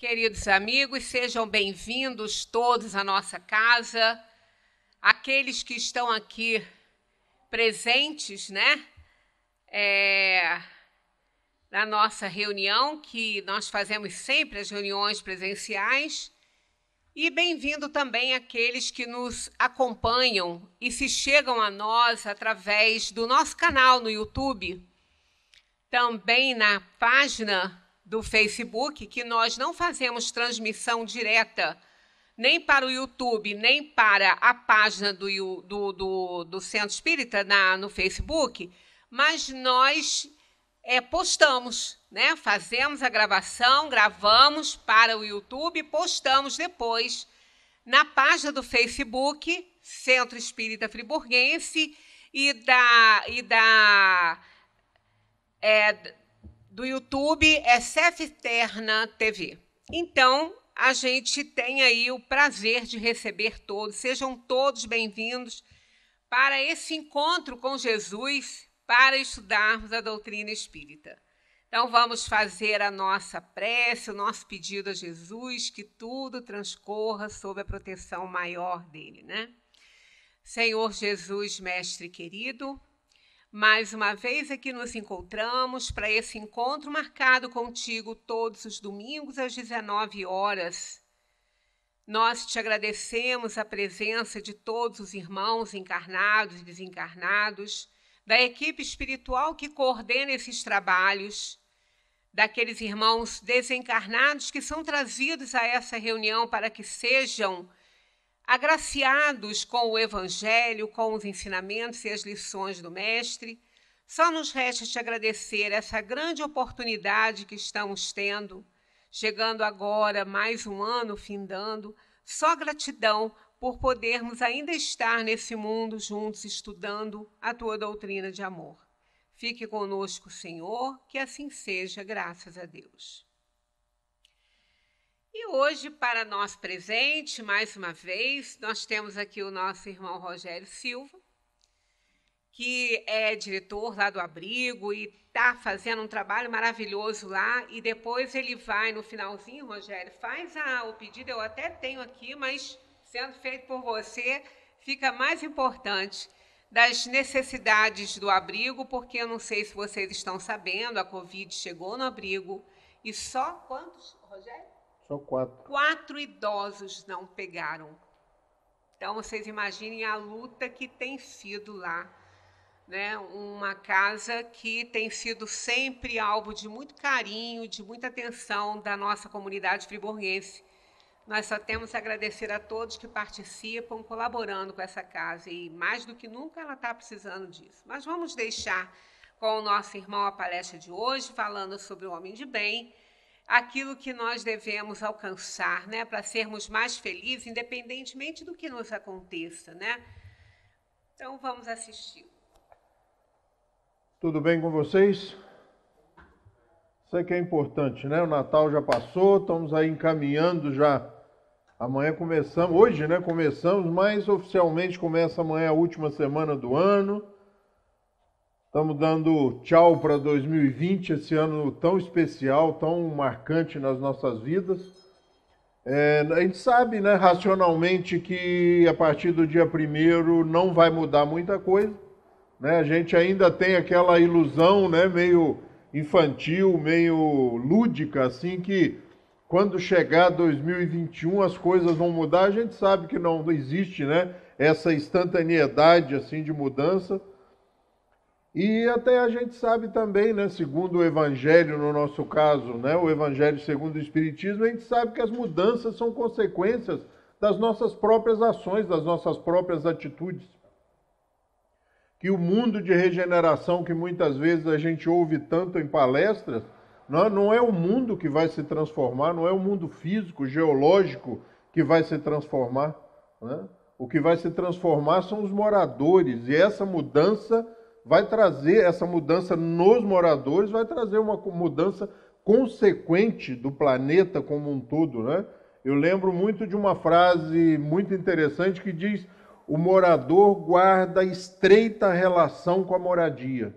Queridos amigos, sejam bem-vindos todos à nossa casa. Aqueles que estão aqui presentes, né? É, na nossa reunião, que nós fazemos sempre as reuniões presenciais. E bem-vindo também aqueles que nos acompanham e se chegam a nós através do nosso canal no YouTube, também na página do Facebook que nós não fazemos transmissão direta nem para o YouTube, nem para a página do, do, do, do Centro Espírita na, no Facebook, mas nós é, postamos, né? Fazemos a gravação, gravamos para o YouTube, postamos depois na página do Facebook Centro Espírita Friburguense e da e da é, do YouTube é Cefterna TV. Então, a gente tem aí o prazer de receber todos. Sejam todos bem-vindos para esse encontro com Jesus, para estudarmos a doutrina espírita. Então, vamos fazer a nossa prece, o nosso pedido a Jesus, que tudo transcorra sob a proteção maior dele, né? Senhor Jesus, Mestre querido, mais uma vez aqui nos encontramos para esse encontro marcado contigo todos os domingos às 19 horas. Nós te agradecemos a presença de todos os irmãos encarnados e desencarnados, da equipe espiritual que coordena esses trabalhos, daqueles irmãos desencarnados que são trazidos a essa reunião para que sejam Agraciados com o Evangelho, com os ensinamentos e as lições do Mestre, só nos resta te agradecer essa grande oportunidade que estamos tendo, chegando agora, mais um ano findando, só gratidão por podermos ainda estar nesse mundo juntos estudando a tua doutrina de amor. Fique conosco, Senhor, que assim seja, graças a Deus. E hoje, para nós presente, mais uma vez, nós temos aqui o nosso irmão Rogério Silva, que é diretor lá do abrigo e está fazendo um trabalho maravilhoso lá. E depois ele vai no finalzinho, Rogério, faz a, o pedido, eu até tenho aqui, mas sendo feito por você, fica mais importante das necessidades do abrigo, porque eu não sei se vocês estão sabendo, a Covid chegou no abrigo e só quantos, Rogério? Só quatro. Quatro idosos não pegaram. Então vocês imaginem a luta que tem sido lá. Né, uma casa que tem sido sempre alvo de muito carinho, de muita atenção da nossa comunidade friburguense. Nós só temos a agradecer a todos que participam, colaborando com essa casa e mais do que nunca ela está precisando disso. Mas vamos deixar com o nosso irmão a palestra de hoje, falando sobre o homem de bem, aquilo que nós devemos alcançar, né, para sermos mais felizes, independentemente do que nos aconteça, né? Então vamos assistir. Tudo bem com vocês? Isso aqui é importante, né? O Natal já passou, estamos aí encaminhando já. Amanhã começamos, hoje, né? Começamos, mas oficialmente começa amanhã a última semana do ano. Estamos dando tchau para 2020, esse ano tão especial, tão marcante nas nossas vidas. É, a gente sabe, né, racionalmente, que a partir do dia 1 não vai mudar muita coisa. Né? A gente ainda tem aquela ilusão né, meio infantil, meio lúdica, assim, que quando chegar 2021 as coisas vão mudar. A gente sabe que não existe né, essa instantaneidade assim de mudança. E até a gente sabe também, né, segundo o Evangelho, no nosso caso, né, o Evangelho segundo o Espiritismo, a gente sabe que as mudanças são consequências das nossas próprias ações, das nossas próprias atitudes. Que o mundo de regeneração, que muitas vezes a gente ouve tanto em palestras, né, não é o mundo que vai se transformar, não é o mundo físico, geológico que vai se transformar. Né? O que vai se transformar são os moradores, e essa mudança vai trazer essa mudança nos moradores, vai trazer uma mudança consequente do planeta como um todo, né? Eu lembro muito de uma frase muito interessante que diz: o morador guarda estreita relação com a moradia.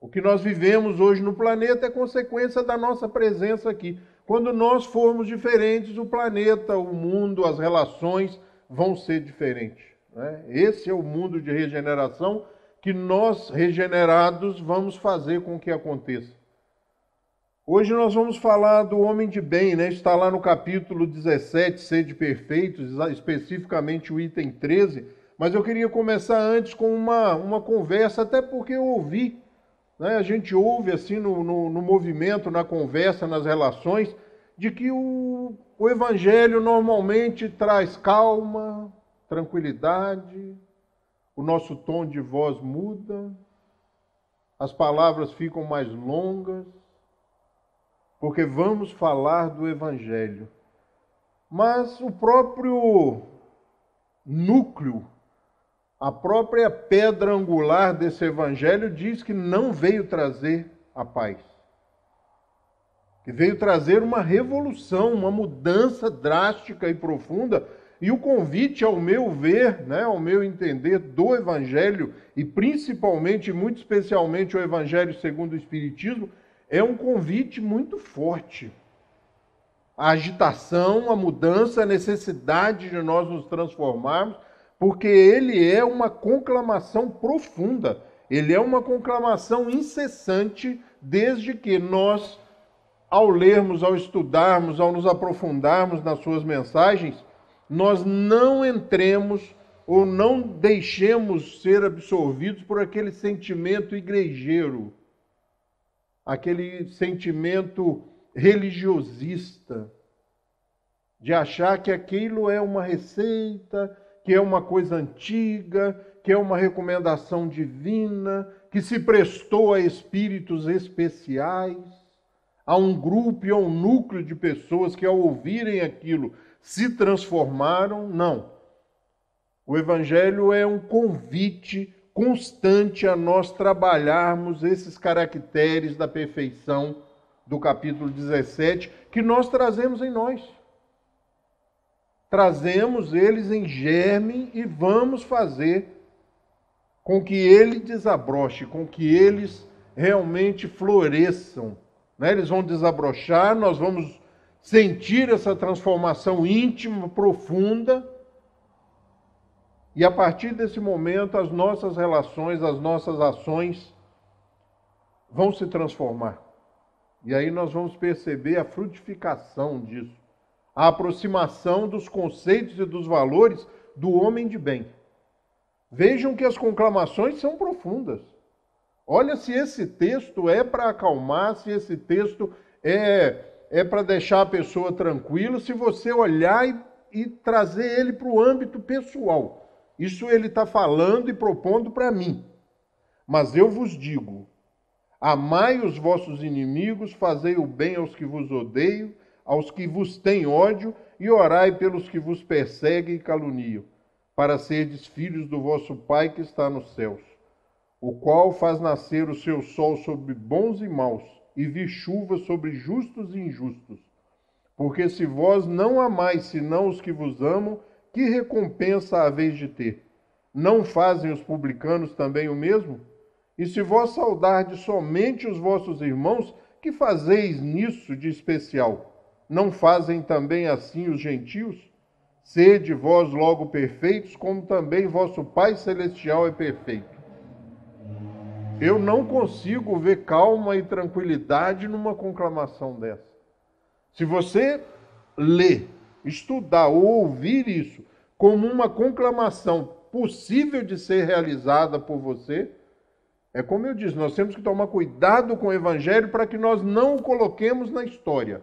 O que nós vivemos hoje no planeta é consequência da nossa presença aqui. Quando nós formos diferentes, o planeta, o mundo, as relações vão ser diferentes. Né? Esse é o mundo de regeneração que nós, regenerados, vamos fazer com que aconteça. Hoje nós vamos falar do homem de bem, né? está lá no capítulo 17, Sede Perfeitos, especificamente o item 13. Mas eu queria começar antes com uma, uma conversa, até porque eu ouvi. Né? A gente ouve assim no, no, no movimento, na conversa, nas relações, de que o, o evangelho normalmente traz calma, tranquilidade, o nosso tom de voz muda, as palavras ficam mais longas, porque vamos falar do Evangelho. Mas o próprio núcleo, a própria pedra angular desse Evangelho diz que não veio trazer a paz, que veio trazer uma revolução, uma mudança drástica e profunda e o convite, ao meu ver, né, ao meu entender, do Evangelho, e principalmente, muito especialmente, o Evangelho segundo o Espiritismo, é um convite muito forte. A agitação, a mudança, a necessidade de nós nos transformarmos, porque ele é uma conclamação profunda, ele é uma conclamação incessante, desde que nós, ao lermos, ao estudarmos, ao nos aprofundarmos nas suas mensagens, nós não entremos ou não deixemos ser absorvidos por aquele sentimento igrejeiro, aquele sentimento religiosista, de achar que aquilo é uma receita, que é uma coisa antiga, que é uma recomendação divina, que se prestou a espíritos especiais, a um grupo e a um núcleo de pessoas que, ao ouvirem aquilo, se transformaram, não. O Evangelho é um convite constante a nós trabalharmos esses caracteres da perfeição do capítulo 17 que nós trazemos em nós. Trazemos eles em germe e vamos fazer com que ele desabroche, com que eles realmente floresçam. Né? Eles vão desabrochar, nós vamos sentir essa transformação íntima, profunda. E a partir desse momento, as nossas relações, as nossas ações vão se transformar. E aí nós vamos perceber a frutificação disso, a aproximação dos conceitos e dos valores do homem de bem. Vejam que as conclamações são profundas. Olha se esse texto é para acalmar, se esse texto é é para deixar a pessoa tranquila se você olhar e, e trazer ele para o âmbito pessoal. Isso ele está falando e propondo para mim. Mas eu vos digo: amai os vossos inimigos, fazei o bem aos que vos odeiam, aos que vos têm ódio, e orai pelos que vos perseguem e caluniam, para serdes filhos do vosso Pai que está nos céus, o qual faz nascer o seu sol sobre bons e maus e vi chuva sobre justos e injustos. Porque se vós não amais senão os que vos amam, que recompensa haveis de ter? Não fazem os publicanos também o mesmo? E se vós saudardes somente os vossos irmãos, que fazeis nisso de especial? Não fazem também assim os gentios? Sede vós logo perfeitos, como também vosso Pai Celestial é perfeito. Eu não consigo ver calma e tranquilidade numa conclamação dessa. Se você ler, estudar ou ouvir isso como uma conclamação possível de ser realizada por você, é como eu disse, nós temos que tomar cuidado com o evangelho para que nós não o coloquemos na história.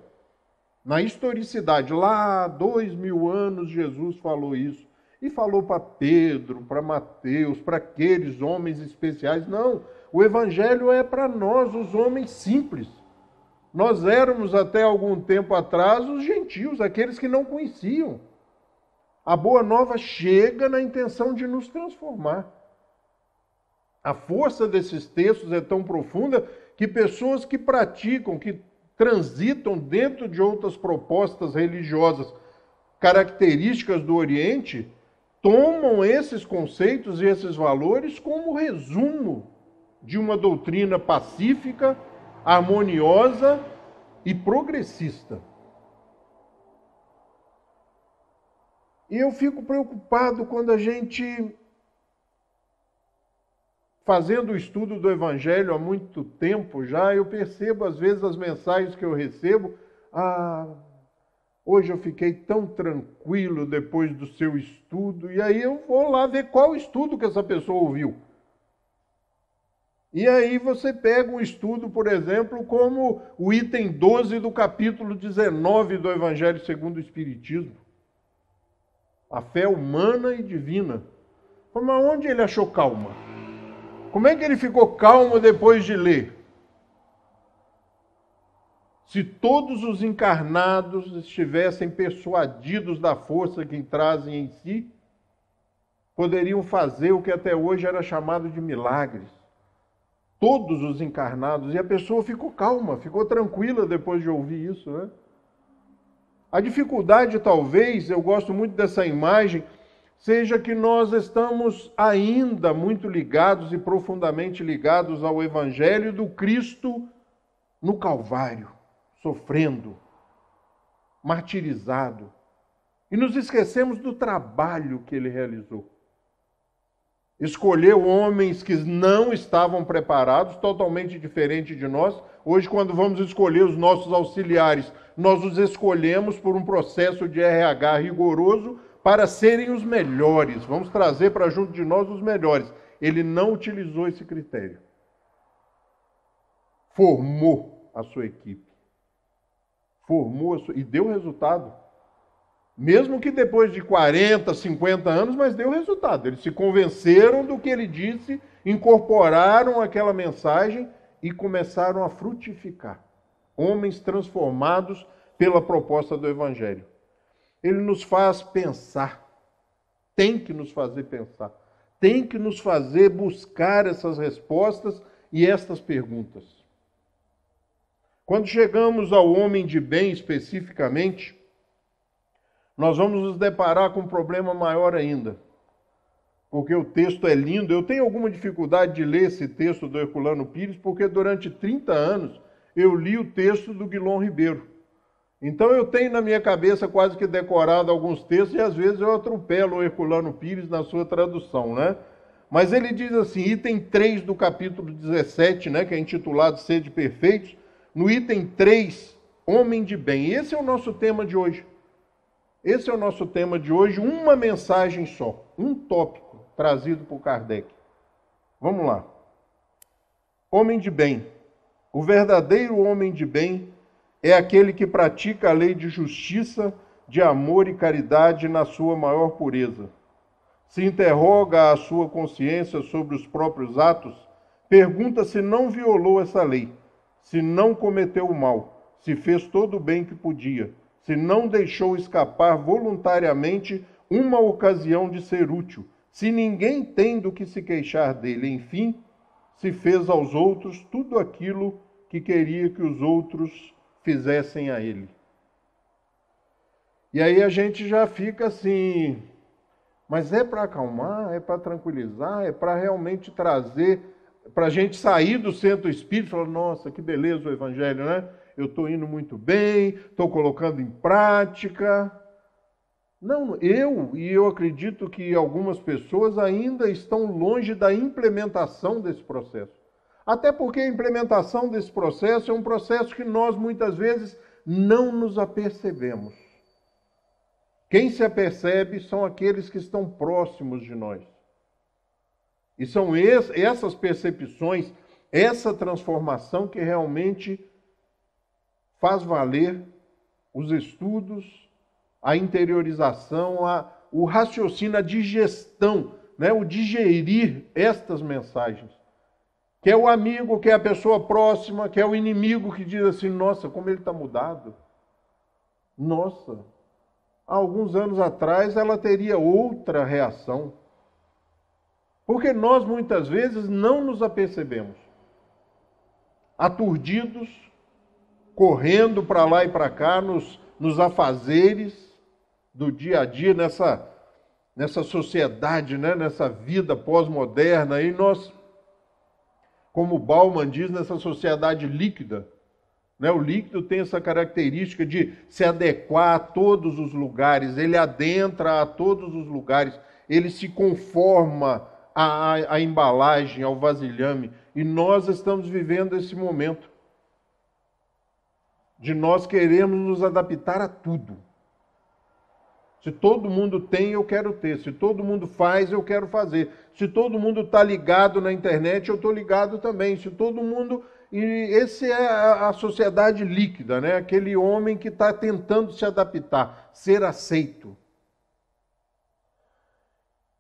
Na historicidade, lá dois mil anos Jesus falou isso. E falou para Pedro, para Mateus, para aqueles homens especiais. Não, o Evangelho é para nós, os homens simples. Nós éramos até algum tempo atrás os gentios, aqueles que não conheciam. A boa nova chega na intenção de nos transformar. A força desses textos é tão profunda que pessoas que praticam, que transitam dentro de outras propostas religiosas características do Oriente, tomam esses conceitos e esses valores como resumo de uma doutrina pacífica, harmoniosa e progressista. E eu fico preocupado quando a gente, fazendo o estudo do Evangelho há muito tempo já, eu percebo às vezes as mensagens que eu recebo. Ah, hoje eu fiquei tão tranquilo depois do seu estudo. E aí eu vou lá ver qual estudo que essa pessoa ouviu. E aí você pega um estudo, por exemplo, como o item 12 do capítulo 19 do Evangelho segundo o Espiritismo. A fé humana e divina. Mas onde ele achou calma? Como é que ele ficou calmo depois de ler? Se todos os encarnados estivessem persuadidos da força que trazem em si, poderiam fazer o que até hoje era chamado de milagres todos os encarnados, e a pessoa ficou calma, ficou tranquila depois de ouvir isso, né? A dificuldade, talvez, eu gosto muito dessa imagem, seja que nós estamos ainda muito ligados e profundamente ligados ao Evangelho do Cristo no Calvário, sofrendo, martirizado. E nos esquecemos do trabalho que ele realizou escolheu homens que não estavam preparados, totalmente diferente de nós. Hoje, quando vamos escolher os nossos auxiliares, nós os escolhemos por um processo de RH rigoroso para serem os melhores. Vamos trazer para junto de nós os melhores. Ele não utilizou esse critério. Formou a sua equipe. Formou a sua... e deu resultado. Mesmo que depois de 40, 50 anos, mas deu resultado. Eles se convenceram do que ele disse, incorporaram aquela mensagem e começaram a frutificar. Homens transformados pela proposta do Evangelho. Ele nos faz pensar, tem que nos fazer pensar, tem que nos fazer buscar essas respostas e estas perguntas. Quando chegamos ao homem de bem especificamente, nós vamos nos deparar com um problema maior ainda. Porque o texto é lindo. Eu tenho alguma dificuldade de ler esse texto do Herculano Pires, porque durante 30 anos eu li o texto do Guilom Ribeiro. Então eu tenho na minha cabeça quase que decorado alguns textos e às vezes eu atropelo o Herculano Pires na sua tradução, né? Mas ele diz assim, item 3 do capítulo 17, né, que é intitulado Sede Perfeitos, no item 3, Homem de Bem. Esse é o nosso tema de hoje. Esse é o nosso tema de hoje, uma mensagem só, um tópico trazido por Kardec. Vamos lá. Homem de bem. O verdadeiro homem de bem é aquele que pratica a lei de justiça, de amor e caridade na sua maior pureza. Se interroga a sua consciência sobre os próprios atos, pergunta se não violou essa lei, se não cometeu o mal, se fez todo o bem que podia se não deixou escapar voluntariamente uma ocasião de ser útil, se ninguém tem do que se queixar dele, enfim, se fez aos outros tudo aquilo que queria que os outros fizessem a ele. E aí a gente já fica assim, mas é para acalmar, é para tranquilizar, é para realmente trazer, para a gente sair do centro espírita e falar, nossa, que beleza o evangelho, né? eu estou indo muito bem, estou colocando em prática. Não, eu e eu acredito que algumas pessoas ainda estão longe da implementação desse processo. Até porque a implementação desse processo é um processo que nós muitas vezes não nos apercebemos. Quem se apercebe são aqueles que estão próximos de nós. E são essas percepções, essa transformação que realmente faz valer os estudos, a interiorização, a, o raciocínio, a digestão, né, o digerir estas mensagens. Que é o amigo, que é a pessoa próxima, que é o inimigo que diz assim: nossa, como ele está mudado. Nossa, há alguns anos atrás ela teria outra reação. Porque nós muitas vezes não nos apercebemos. Aturdidos, correndo para lá e para cá nos, nos afazeres do dia a dia, nessa, nessa sociedade, né? nessa vida pós-moderna. E nós, como Bauman diz, nessa sociedade líquida. Né? O líquido tem essa característica de se adequar a todos os lugares, ele adentra a todos os lugares, ele se conforma à, à, à embalagem, ao vasilhame. E nós estamos vivendo esse momento de nós queremos nos adaptar a tudo. Se todo mundo tem, eu quero ter. Se todo mundo faz, eu quero fazer. Se todo mundo está ligado na internet, eu estou ligado também. Se todo mundo. E esse é a sociedade líquida, né? Aquele homem que está tentando se adaptar, ser aceito.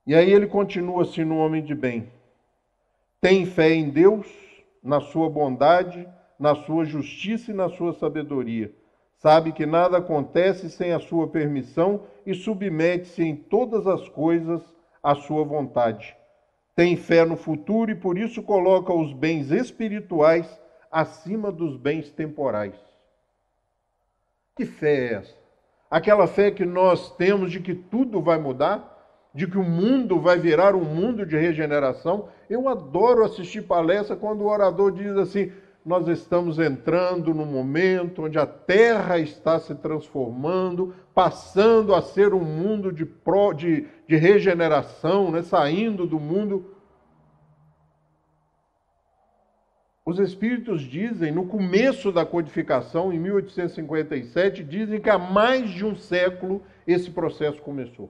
E aí ele continua assim no homem de bem. Tem fé em Deus, na sua bondade na sua justiça e na sua sabedoria. Sabe que nada acontece sem a sua permissão e submete-se em todas as coisas à sua vontade. Tem fé no futuro e por isso coloca os bens espirituais acima dos bens temporais. Que fé é essa? Aquela fé que nós temos de que tudo vai mudar? de que o mundo vai virar um mundo de regeneração. Eu adoro assistir palestra quando o orador diz assim: nós estamos entrando num momento onde a Terra está se transformando, passando a ser um mundo de, pro, de, de regeneração, né? saindo do mundo. Os espíritos dizem, no começo da codificação, em 1857, dizem que há mais de um século esse processo começou.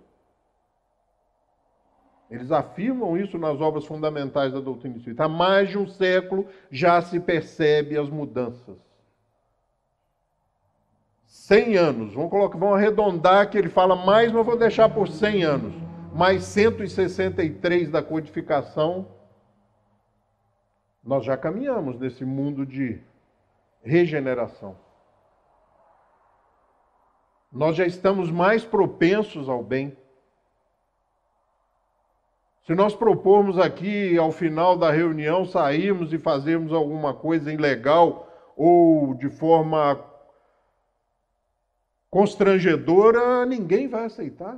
Eles afirmam isso nas obras fundamentais da doutrina espírita. Há mais de um século já se percebe as mudanças. 100 anos, vamos, colocar, vamos arredondar que ele fala mais, mas vou deixar por 100 anos. Mais 163 da codificação. Nós já caminhamos nesse mundo de regeneração. Nós já estamos mais propensos ao bem se nós propormos aqui, ao final da reunião, sairmos e fazermos alguma coisa ilegal ou de forma constrangedora, ninguém vai aceitar.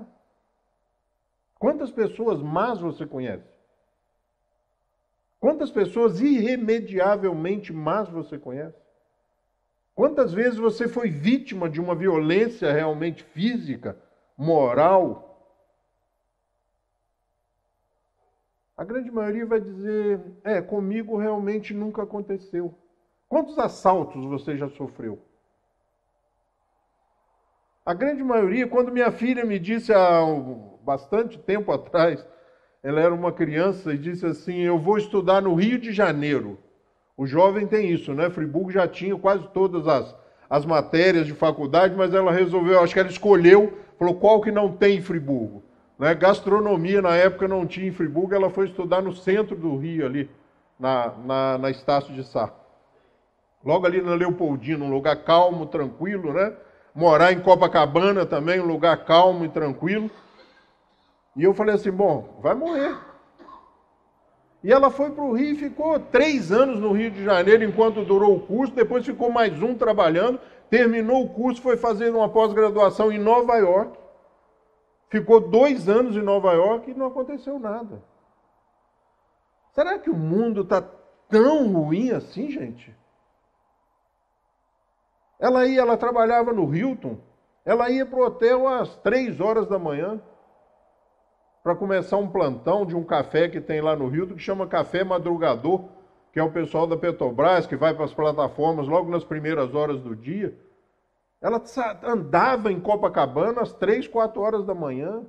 Quantas pessoas más você conhece? Quantas pessoas irremediavelmente más você conhece? Quantas vezes você foi vítima de uma violência realmente física, moral, A grande maioria vai dizer: é, comigo realmente nunca aconteceu. Quantos assaltos você já sofreu? A grande maioria, quando minha filha me disse há bastante tempo atrás, ela era uma criança e disse assim: Eu vou estudar no Rio de Janeiro. O jovem tem isso, né? Friburgo já tinha quase todas as, as matérias de faculdade, mas ela resolveu, acho que ela escolheu, falou qual que não tem em Friburgo. Né? Gastronomia, na época, não tinha em Friburgo, ela foi estudar no centro do Rio, ali, na, na, na Estácio de Sá. Logo ali na Leopoldina, um lugar calmo, tranquilo, né? Morar em Copacabana também, um lugar calmo e tranquilo. E eu falei assim: bom, vai morrer. E ela foi para o Rio e ficou três anos no Rio de Janeiro enquanto durou o curso, depois ficou mais um trabalhando, terminou o curso, foi fazer uma pós-graduação em Nova York ficou dois anos em Nova York e não aconteceu nada. Será que o mundo está tão ruim assim, gente? Ela ia, ela trabalhava no Hilton, ela ia para o hotel às três horas da manhã para começar um plantão de um café que tem lá no Hilton que chama Café Madrugador, que é o pessoal da Petrobras que vai para as plataformas logo nas primeiras horas do dia. Ela andava em Copacabana às três, quatro horas da manhã.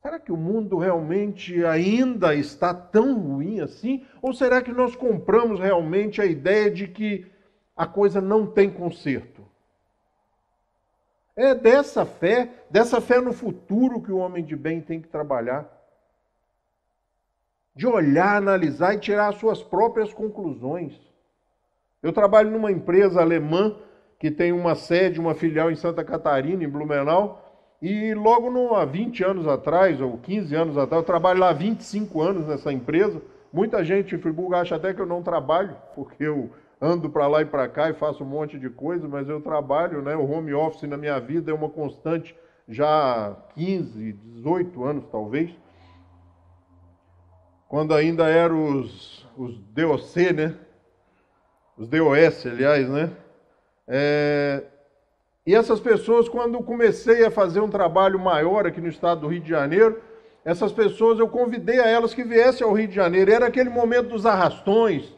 Será que o mundo realmente ainda está tão ruim assim? Ou será que nós compramos realmente a ideia de que a coisa não tem conserto? É dessa fé, dessa fé no futuro que o homem de bem tem que trabalhar. De olhar, analisar e tirar as suas próprias conclusões. Eu trabalho numa empresa alemã que tem uma sede, uma filial em Santa Catarina, em Blumenau, e logo no, há 20 anos atrás, ou 15 anos atrás, eu trabalho lá há 25 anos nessa empresa. Muita gente em Friburgo acha até que eu não trabalho, porque eu ando para lá e para cá e faço um monte de coisa, mas eu trabalho, né? O home office na minha vida é uma constante já há 15, 18 anos talvez. Quando ainda eram os, os DOC, né? os DOS, aliás, né? É... E essas pessoas, quando comecei a fazer um trabalho maior aqui no estado do Rio de Janeiro, essas pessoas eu convidei a elas que viessem ao Rio de Janeiro. Era aquele momento dos arrastões,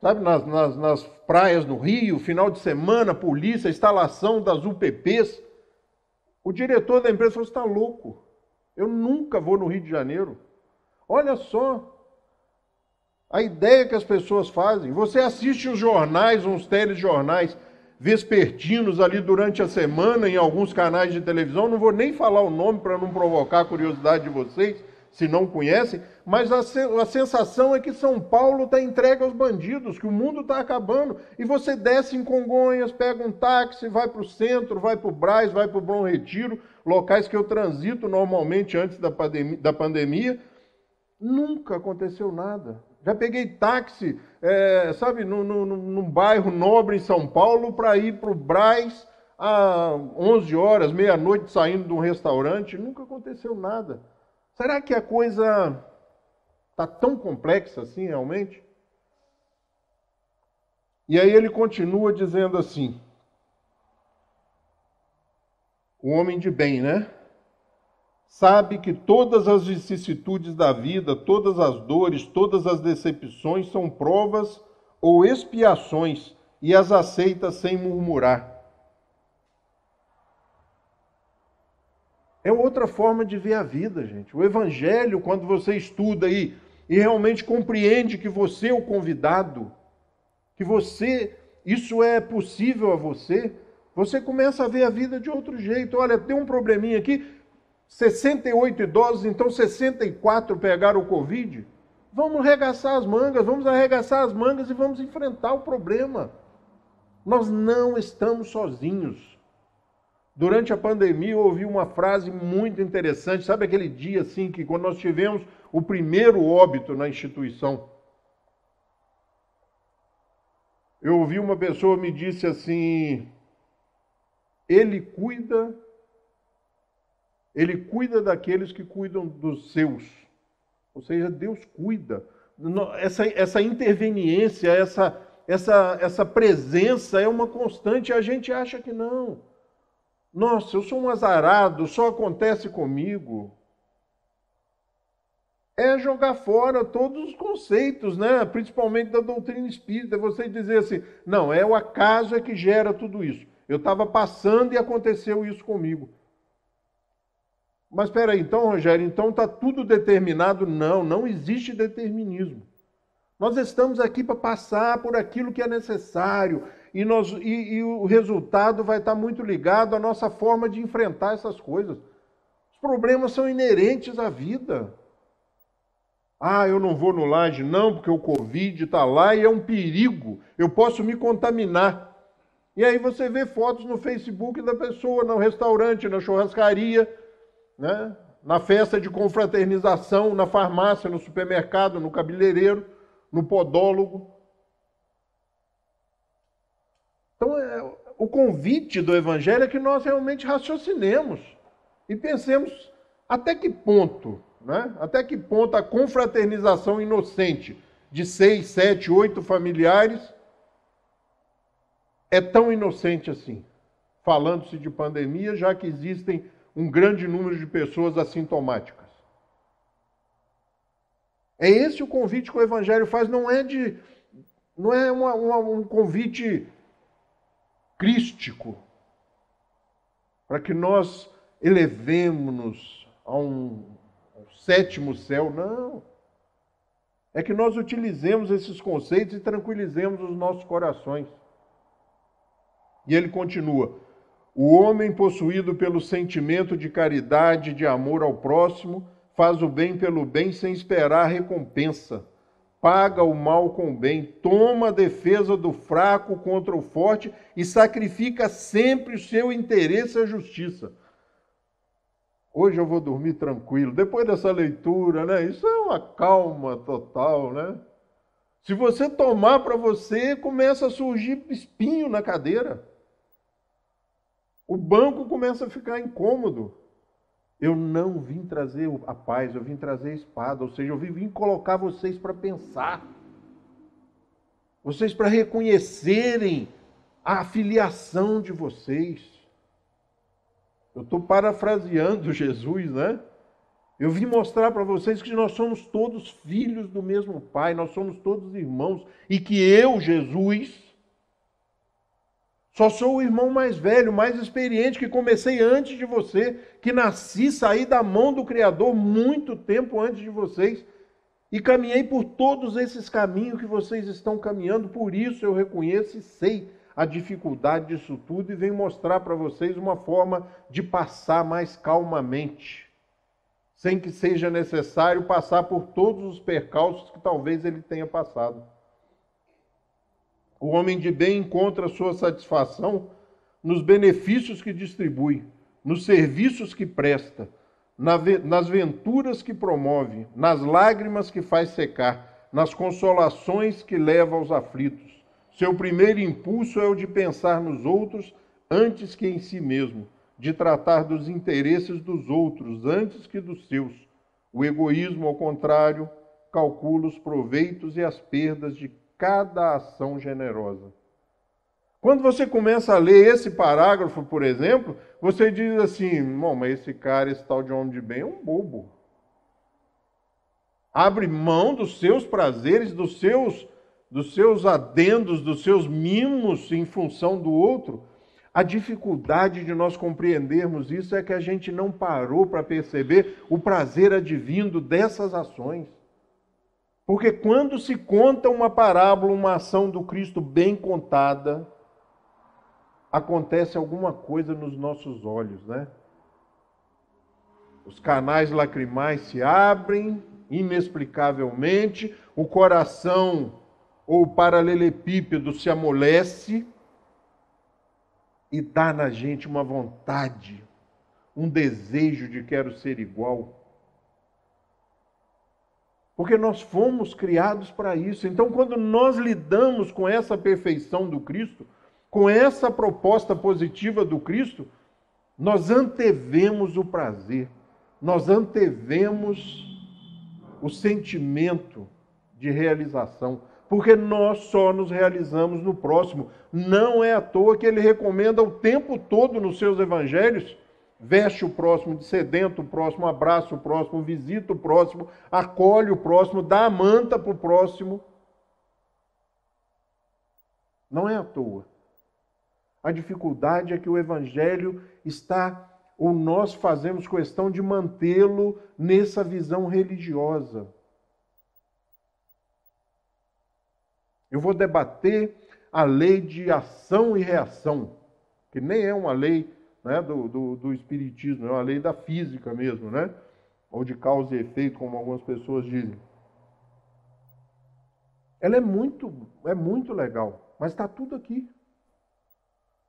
sabe, nas, nas, nas praias no Rio, final de semana, polícia, instalação das UPPs. O diretor da empresa falou: está louco, eu nunca vou no Rio de Janeiro. Olha só, a ideia que as pessoas fazem. Você assiste os jornais, uns telejornais vespertinos ali durante a semana em alguns canais de televisão. Não vou nem falar o nome para não provocar a curiosidade de vocês, se não conhecem. Mas a, a sensação é que São Paulo está entregue aos bandidos, que o mundo está acabando. E você desce em Congonhas, pega um táxi, vai para o centro, vai para o Braz, vai para o Bom Retiro, locais que eu transito normalmente antes da, pandem da pandemia. Nunca aconteceu nada. Já peguei táxi, é, sabe, num, num, num, bairro nobre em São Paulo para ir para o Braz a 11 horas, meia-noite, saindo de um restaurante. Nunca aconteceu nada. Será que a coisa está tão complexa assim realmente? E aí ele continua dizendo assim: o homem de bem, né? sabe que todas as vicissitudes da vida, todas as dores, todas as decepções são provas ou expiações e as aceita sem murmurar. É outra forma de ver a vida, gente. O Evangelho, quando você estuda aí e, e realmente compreende que você é o convidado, que você, isso é possível a você, você começa a ver a vida de outro jeito. Olha, tem um probleminha aqui, 68 idosos, então 64 pegaram o Covid. Vamos arregaçar as mangas, vamos arregaçar as mangas e vamos enfrentar o problema. Nós não estamos sozinhos. Durante a pandemia, eu ouvi uma frase muito interessante. Sabe aquele dia assim que quando nós tivemos o primeiro óbito na instituição? Eu ouvi uma pessoa me disse assim: Ele cuida ele cuida daqueles que cuidam dos seus. Ou seja, Deus cuida. Essa, essa interveniência, essa, essa, essa presença é uma constante a gente acha que não. Nossa, eu sou um azarado, só acontece comigo. É jogar fora todos os conceitos, né? principalmente da doutrina espírita. É você dizer assim, não, é o acaso é que gera tudo isso. Eu estava passando e aconteceu isso comigo. Mas espera aí, então, Rogério, então está tudo determinado? Não, não existe determinismo. Nós estamos aqui para passar por aquilo que é necessário e, nós, e, e o resultado vai estar tá muito ligado à nossa forma de enfrentar essas coisas. Os problemas são inerentes à vida. Ah, eu não vou no laje, não, porque o Covid está lá e é um perigo. Eu posso me contaminar. E aí você vê fotos no Facebook da pessoa, no restaurante, na churrascaria né? na festa de confraternização, na farmácia, no supermercado, no cabeleireiro, no podólogo. Então, é, o convite do Evangelho é que nós realmente raciocinemos e pensemos até que ponto, né? até que ponto a confraternização inocente de seis, sete, oito familiares é tão inocente assim. Falando-se de pandemia, já que existem um grande número de pessoas assintomáticas. É esse o convite que o Evangelho faz, não é de. não é uma, uma, um convite crístico para que nós elevemos-nos a um, ao sétimo céu, não. É que nós utilizemos esses conceitos e tranquilizemos os nossos corações. E ele continua: o homem possuído pelo sentimento de caridade e de amor ao próximo faz o bem pelo bem sem esperar recompensa. Paga o mal com o bem, toma a defesa do fraco contra o forte e sacrifica sempre o seu interesse à justiça. Hoje eu vou dormir tranquilo. Depois dessa leitura, né? Isso é uma calma total, né? Se você tomar para você, começa a surgir espinho na cadeira. O banco começa a ficar incômodo. Eu não vim trazer a paz, eu vim trazer a espada, ou seja, eu vim colocar vocês para pensar, vocês para reconhecerem a afiliação de vocês. Eu estou parafraseando Jesus, né? Eu vim mostrar para vocês que nós somos todos filhos do mesmo Pai, nós somos todos irmãos e que eu, Jesus, só sou o irmão mais velho, mais experiente, que comecei antes de você, que nasci, saí da mão do Criador muito tempo antes de vocês e caminhei por todos esses caminhos que vocês estão caminhando. Por isso eu reconheço e sei a dificuldade disso tudo e venho mostrar para vocês uma forma de passar mais calmamente, sem que seja necessário passar por todos os percalços que talvez ele tenha passado. O homem de bem encontra sua satisfação nos benefícios que distribui, nos serviços que presta, nas venturas que promove, nas lágrimas que faz secar, nas consolações que leva aos aflitos. Seu primeiro impulso é o de pensar nos outros antes que em si mesmo, de tratar dos interesses dos outros antes que dos seus. O egoísmo, ao contrário, calcula os proveitos e as perdas de cada ação generosa. Quando você começa a ler esse parágrafo, por exemplo, você diz assim: bom, mas esse cara, esse tal de homem de bem, é um bobo. Abre mão dos seus prazeres, dos seus, dos seus adendos, dos seus mimos em função do outro. A dificuldade de nós compreendermos isso é que a gente não parou para perceber o prazer advindo dessas ações. Porque quando se conta uma parábola, uma ação do Cristo bem contada, acontece alguma coisa nos nossos olhos, né? Os canais lacrimais se abrem inexplicavelmente, o coração ou paralelepípedo se amolece e dá na gente uma vontade, um desejo de quero ser igual porque nós fomos criados para isso. Então, quando nós lidamos com essa perfeição do Cristo, com essa proposta positiva do Cristo, nós antevemos o prazer, nós antevemos o sentimento de realização, porque nós só nos realizamos no próximo. Não é à toa que ele recomenda o tempo todo nos seus evangelhos veste o próximo de sedento, o próximo abraça o próximo, visita o próximo, acolhe o próximo, dá a manta para o próximo. Não é à toa. A dificuldade é que o Evangelho está, ou nós fazemos questão de mantê-lo nessa visão religiosa. Eu vou debater a lei de ação e reação, que nem é uma lei né, do, do, do, espiritismo, é uma lei da física mesmo, né? Ou de causa e efeito, como algumas pessoas dizem. Ela é muito, é muito legal, mas está tudo aqui.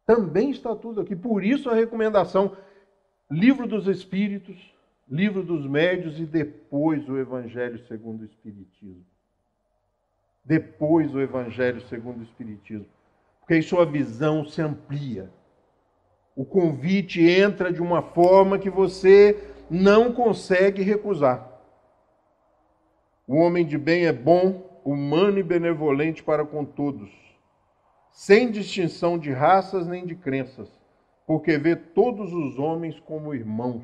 Também está tudo aqui. Por isso a recomendação: livro dos Espíritos, livro dos Médios e depois o Evangelho segundo o Espiritismo. Depois o Evangelho segundo o Espiritismo. Porque aí sua visão se amplia o convite entra de uma forma que você não consegue recusar. O homem de bem é bom, humano e benevolente para com todos, sem distinção de raças nem de crenças, porque vê todos os homens como irmãos.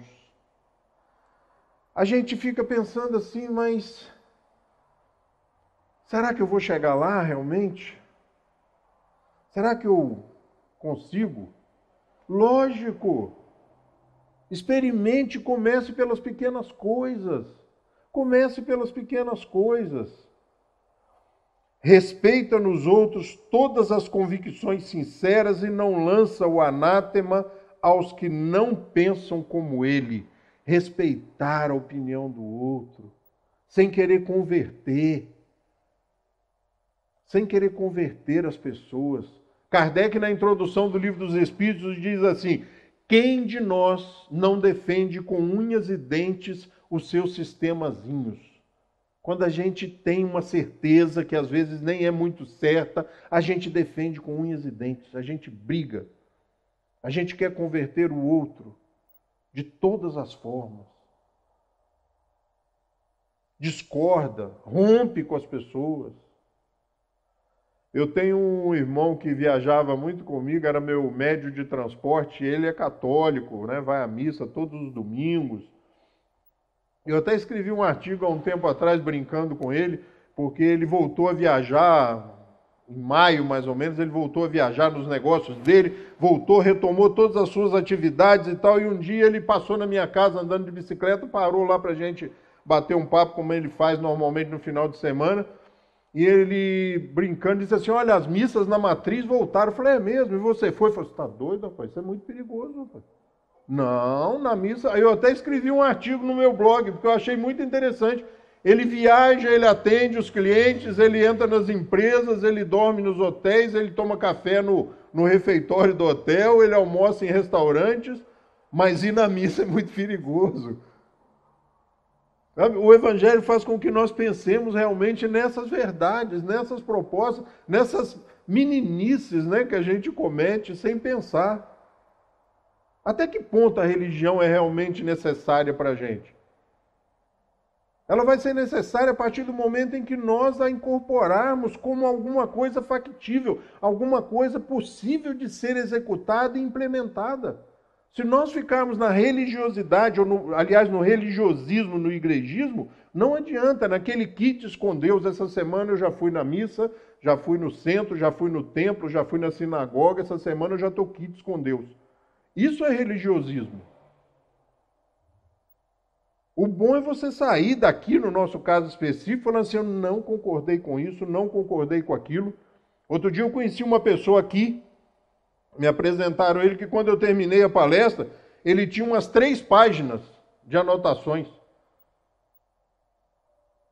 A gente fica pensando assim, mas será que eu vou chegar lá realmente? Será que eu consigo? Lógico. Experimente, comece pelas pequenas coisas. Comece pelas pequenas coisas. Respeita nos outros todas as convicções sinceras e não lança o anátema aos que não pensam como ele. Respeitar a opinião do outro, sem querer converter. Sem querer converter as pessoas Kardec, na introdução do Livro dos Espíritos, diz assim: quem de nós não defende com unhas e dentes os seus sistemazinhos? Quando a gente tem uma certeza que às vezes nem é muito certa, a gente defende com unhas e dentes, a gente briga, a gente quer converter o outro de todas as formas. Discorda, rompe com as pessoas. Eu tenho um irmão que viajava muito comigo, era meu médio de transporte, ele é católico, né? vai à missa todos os domingos. Eu até escrevi um artigo há um tempo atrás brincando com ele, porque ele voltou a viajar em maio mais ou menos, ele voltou a viajar nos negócios dele, voltou, retomou todas as suas atividades e tal, e um dia ele passou na minha casa andando de bicicleta, parou lá para a gente bater um papo como ele faz normalmente no final de semana. E ele brincando disse assim: Olha, as missas na matriz voltaram. Eu falei: É mesmo? E você foi? falei: Você tá doido, rapaz? Isso é muito perigoso, rapaz. Não, na missa. Eu até escrevi um artigo no meu blog, porque eu achei muito interessante. Ele viaja, ele atende os clientes, ele entra nas empresas, ele dorme nos hotéis, ele toma café no, no refeitório do hotel, ele almoça em restaurantes, mas ir na missa é muito perigoso. O Evangelho faz com que nós pensemos realmente nessas verdades, nessas propostas, nessas meninices né, que a gente comete sem pensar. Até que ponto a religião é realmente necessária para a gente? Ela vai ser necessária a partir do momento em que nós a incorporarmos como alguma coisa factível, alguma coisa possível de ser executada e implementada. Se nós ficarmos na religiosidade, ou no, aliás, no religiosismo, no igrejismo, não adianta. Naquele kits com Deus, essa semana eu já fui na missa, já fui no centro, já fui no templo, já fui na sinagoga, essa semana eu já estou kits com Deus. Isso é religiosismo. O bom é você sair daqui, no nosso caso específico, falando assim: eu não concordei com isso, não concordei com aquilo. Outro dia eu conheci uma pessoa aqui me apresentaram ele que quando eu terminei a palestra, ele tinha umas três páginas de anotações.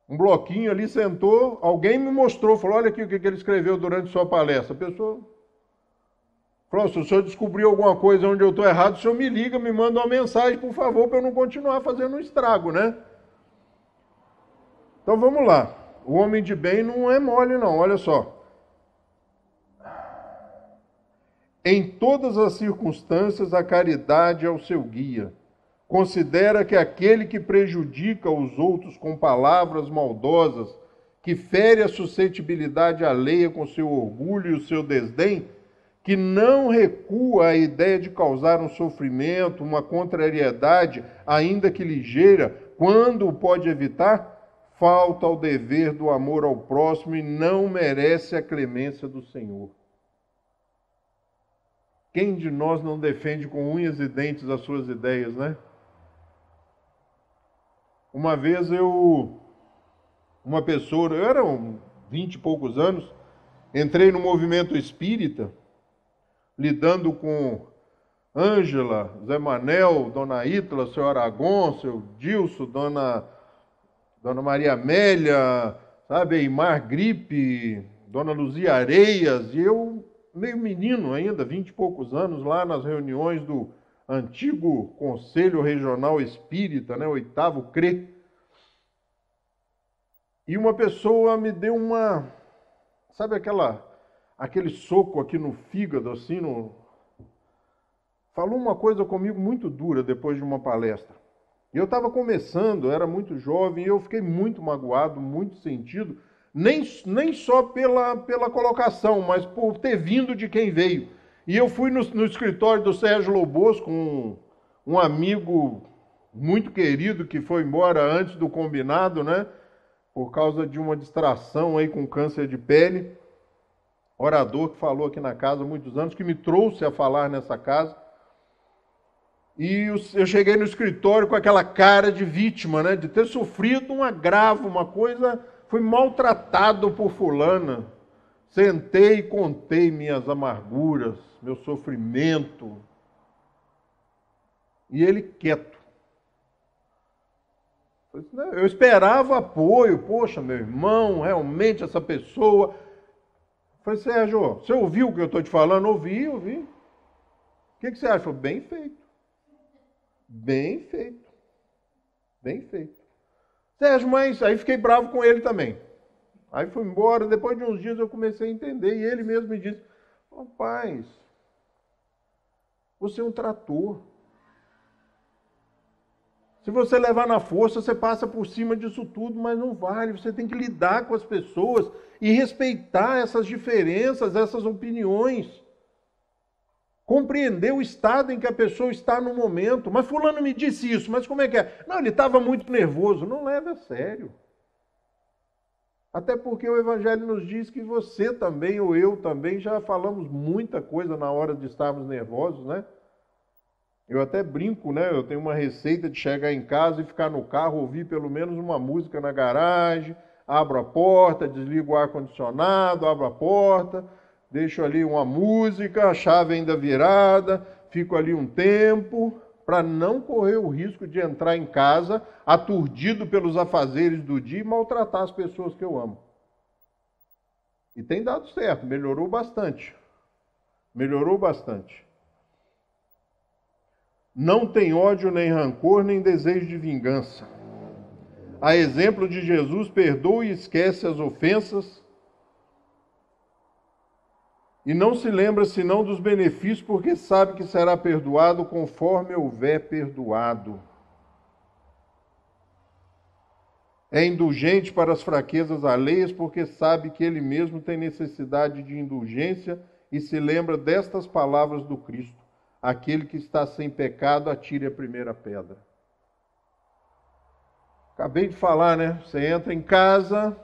Um bloquinho ali sentou, alguém me mostrou, falou: olha aqui o que ele escreveu durante sua palestra. A pessoa falou: se o senhor descobriu alguma coisa onde eu estou errado, o senhor me liga, me manda uma mensagem, por favor, para eu não continuar fazendo um estrago, né? Então vamos lá. O homem de bem não é mole, não, olha só. Em todas as circunstâncias, a caridade é o seu guia. Considera que aquele que prejudica os outros com palavras maldosas, que fere a suscetibilidade alheia com seu orgulho e o seu desdém, que não recua à ideia de causar um sofrimento, uma contrariedade, ainda que ligeira, quando o pode evitar, falta ao dever do amor ao próximo e não merece a clemência do Senhor. Quem de nós não defende com unhas e dentes as suas ideias, né? Uma vez eu, uma pessoa, eu era um vinte e poucos anos, entrei no movimento espírita, lidando com Ângela, Zé Manel, Dona Ítala, seu Aragon, seu Dilso, Dona, Dona Maria Amélia, sabe, Eimar Gripe, Dona Luzia Areias, e eu meio menino ainda, vinte e poucos anos, lá nas reuniões do antigo Conselho Regional Espírita, né, oitavo CRE. E uma pessoa me deu uma, sabe aquela, aquele soco aqui no fígado, assim, no... falou uma coisa comigo muito dura depois de uma palestra. E eu estava começando, era muito jovem, e eu fiquei muito magoado, muito sentido, nem, nem só pela, pela colocação, mas por ter vindo de quem veio. E eu fui no, no escritório do Sérgio Lobos com um, um amigo muito querido que foi embora antes do combinado, né? Por causa de uma distração aí com câncer de pele. Orador que falou aqui na casa há muitos anos, que me trouxe a falar nessa casa. E eu cheguei no escritório com aquela cara de vítima, né? De ter sofrido um agravo, uma coisa Fui maltratado por fulana. Sentei e contei minhas amarguras, meu sofrimento. E ele quieto. Assim, eu esperava apoio. Poxa, meu irmão, realmente essa pessoa. falei, Sérgio, você ouviu o que eu estou te falando? Ouvi, ouvi. O que, você acha? bem feito. Bem feito. Bem feito. Sérgio, mas aí fiquei bravo com ele também. Aí fui embora, depois de uns dias eu comecei a entender, e ele mesmo me disse, rapaz, você é um trator. Se você levar na força, você passa por cima disso tudo, mas não vale. Você tem que lidar com as pessoas e respeitar essas diferenças, essas opiniões compreender o estado em que a pessoa está no momento. Mas fulano me disse isso, mas como é que é? Não, ele estava muito nervoso. Não leve a sério. Até porque o Evangelho nos diz que você também, ou eu também, já falamos muita coisa na hora de estarmos nervosos, né? Eu até brinco, né? Eu tenho uma receita de chegar em casa e ficar no carro, ouvir pelo menos uma música na garagem, abro a porta, desligo o ar-condicionado, abro a porta, deixo ali uma música, a chave ainda virada, fico ali um tempo para não correr o risco de entrar em casa aturdido pelos afazeres do dia e maltratar as pessoas que eu amo. E tem dado certo, melhorou bastante. Melhorou bastante. Não tem ódio, nem rancor, nem desejo de vingança. A exemplo de Jesus, perdoa e esquece as ofensas, e não se lembra senão dos benefícios, porque sabe que será perdoado conforme houver perdoado. É indulgente para as fraquezas alheias, porque sabe que ele mesmo tem necessidade de indulgência e se lembra destas palavras do Cristo: Aquele que está sem pecado, atire a primeira pedra. Acabei de falar, né? Você entra em casa,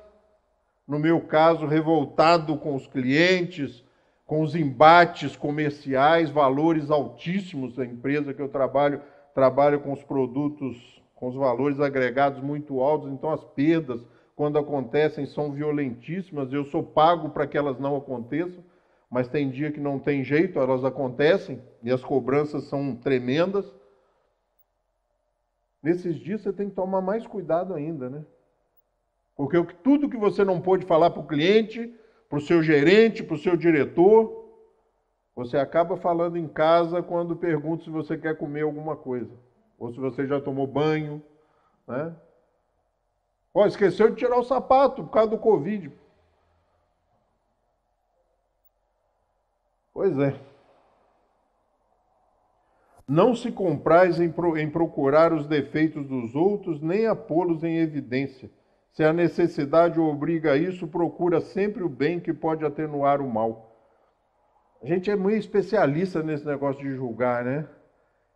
no meu caso, revoltado com os clientes, com os embates comerciais, valores altíssimos da empresa que eu trabalho, trabalho com os produtos, com os valores agregados muito altos, então as perdas, quando acontecem, são violentíssimas. Eu sou pago para que elas não aconteçam, mas tem dia que não tem jeito, elas acontecem e as cobranças são tremendas. Nesses dias você tem que tomar mais cuidado ainda, né? Porque tudo que você não pôde falar para o cliente, para o seu gerente, para o seu diretor. Você acaba falando em casa quando pergunta se você quer comer alguma coisa, ou se você já tomou banho, né? oh, esqueceu de tirar o sapato por causa do Covid. Pois é. Não se compraz em, procurar os defeitos dos outros, nem a pô-los em evidência se a necessidade obriga a isso, procura sempre o bem que pode atenuar o mal. A gente é muito especialista nesse negócio de julgar, né?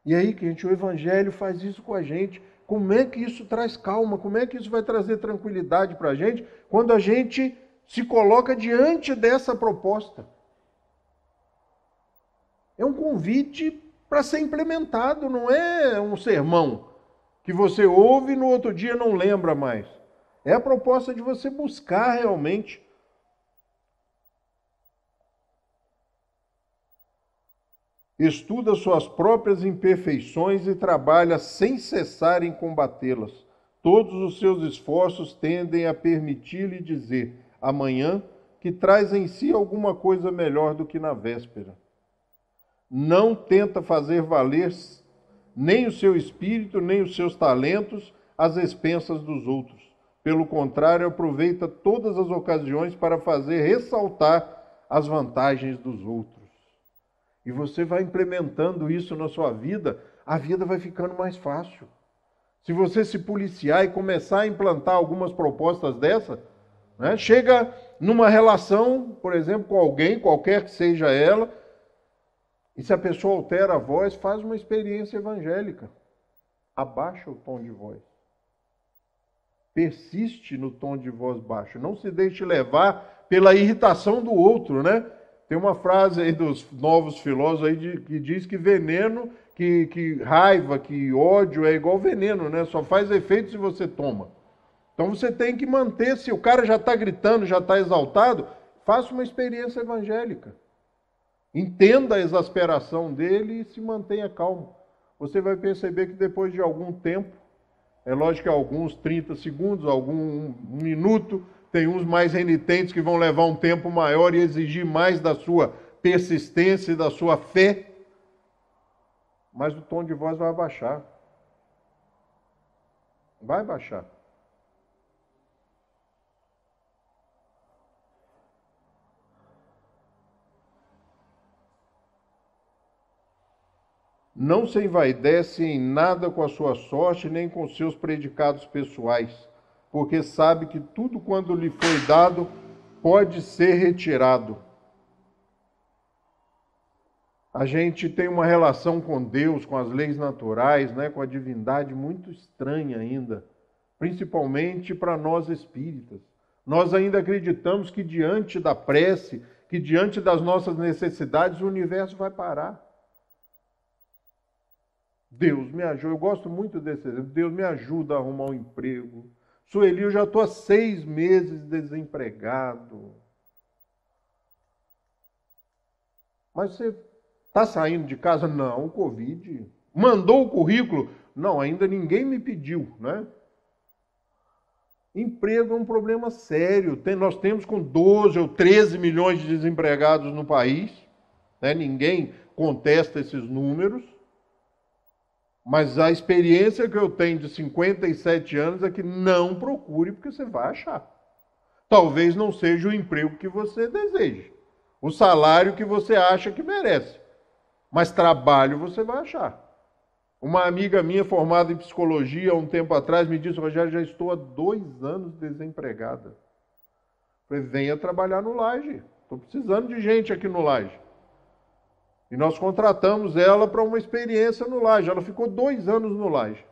E aí, que gente, o Evangelho faz isso com a gente. Como é que isso traz calma? Como é que isso vai trazer tranquilidade para a gente quando a gente se coloca diante dessa proposta? É um convite para ser implementado, não é um sermão que você ouve e no outro dia não lembra mais. É a proposta de você buscar realmente estuda suas próprias imperfeições e trabalha sem cessar em combatê-las. Todos os seus esforços tendem a permitir-lhe dizer amanhã que traz em si alguma coisa melhor do que na véspera. Não tenta fazer valer nem o seu espírito, nem os seus talentos às expensas dos outros. Pelo contrário, aproveita todas as ocasiões para fazer ressaltar as vantagens dos outros. E você vai implementando isso na sua vida, a vida vai ficando mais fácil. Se você se policiar e começar a implantar algumas propostas dessa, né, chega numa relação, por exemplo, com alguém, qualquer que seja ela, e se a pessoa altera a voz, faz uma experiência evangélica. Abaixa o tom de voz persiste no tom de voz baixo, não se deixe levar pela irritação do outro, né? Tem uma frase aí dos novos filósofos aí de, que diz que veneno, que, que raiva, que ódio é igual veneno, né? Só faz efeito se você toma. Então você tem que manter, se o cara já está gritando, já está exaltado, faça uma experiência evangélica. Entenda a exasperação dele e se mantenha calmo. Você vai perceber que depois de algum tempo é lógico que alguns 30 segundos, algum um minuto, tem uns mais renitentes que vão levar um tempo maior e exigir mais da sua persistência e da sua fé. Mas o tom de voz vai baixar. Vai baixar. Não se envaidece em nada com a sua sorte, nem com seus predicados pessoais, porque sabe que tudo quanto lhe foi dado pode ser retirado. A gente tem uma relação com Deus, com as leis naturais, né, com a divindade muito estranha ainda, principalmente para nós espíritas. Nós ainda acreditamos que diante da prece, que diante das nossas necessidades, o universo vai parar. Deus me ajuda, eu gosto muito desse exemplo. Deus me ajuda a arrumar um emprego. Sueli, eu já estou há seis meses desempregado. Mas você está saindo de casa? Não, Covid. Mandou o currículo? Não, ainda ninguém me pediu, né? Emprego é um problema sério. Tem, nós temos com 12 ou 13 milhões de desempregados no país. Né? Ninguém contesta esses números. Mas a experiência que eu tenho de 57 anos é que não procure, porque você vai achar. Talvez não seja o emprego que você deseja, o salário que você acha que merece, mas trabalho você vai achar. Uma amiga minha formada em psicologia há um tempo atrás me disse: Rogério, já estou há dois anos desempregada. Eu falei: venha trabalhar no Laje, estou precisando de gente aqui no Laje. E nós contratamos ela para uma experiência no Laje. Ela ficou dois anos no Laje.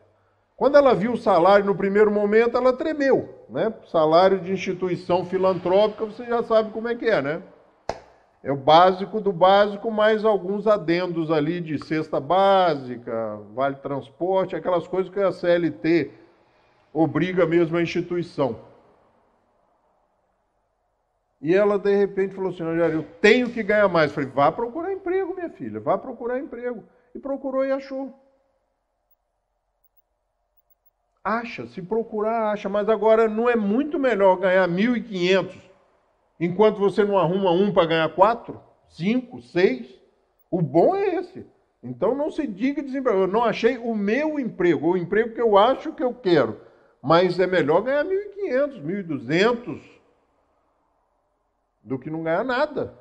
Quando ela viu o salário no primeiro momento, ela tremeu. Né? Salário de instituição filantrópica, você já sabe como é que é, né? É o básico do básico, mais alguns adendos ali de cesta básica, vale transporte, aquelas coisas que a CLT obriga mesmo a instituição. E ela, de repente, falou assim: Jair, eu tenho que ganhar mais. Eu falei: vá procurar emprego, minha filha, vá procurar emprego. E procurou e achou. Acha, se procurar, acha. Mas agora não é muito melhor ganhar 1.500 enquanto você não arruma um para ganhar quatro, cinco, seis? O bom é esse. Então não se diga desempregado. Eu não achei o meu emprego, o emprego que eu acho que eu quero. Mas é melhor ganhar 1.500, 1.200 do que não ganhar nada.